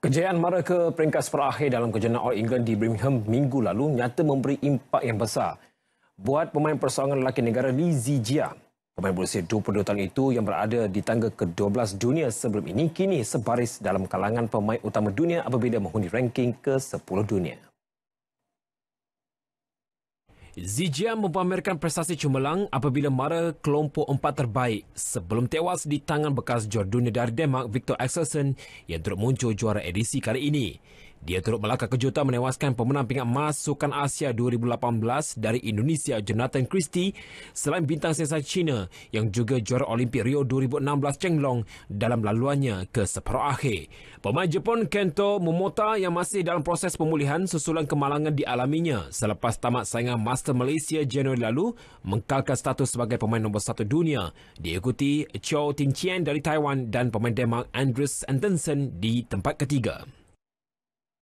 Kejayaan mara ke peringkat seperakhir dalam kejohanan All England di Birmingham minggu lalu nyata memberi impak yang besar buat pemain persoangan lelaki negara Li Zijia. Pemain berusia 22 tahun itu yang berada di tangga ke-12 dunia sebelum ini kini sebaris dalam kalangan pemain utama dunia apabila menghuni ranking ke-10 dunia. Zijian mempamerkan prestasi cemerlang apabila mara kelompok empat terbaik sebelum tewas di tangan bekas jordunia dari Denmark Victor Axelsen yang turut muncul juara edisi kali ini. Dia turut melakar kejutan menewaskan pemenang pingat emas Sukan Asia 2018 dari Indonesia Jonathan Christie selain bintang sensasi China yang juga juara Olimpik Rio 2016 Cheng Long dalam laluannya ke separuh akhir. Pemain Jepun Kento Momota yang masih dalam proses pemulihan susulan kemalangan dialaminya selepas tamat saingan Master Malaysia Januari lalu mengkalkan status sebagai pemain nombor satu dunia diikuti Chou Ting Chien dari Taiwan dan pemain Denmark Andres Antensen di tempat ketiga.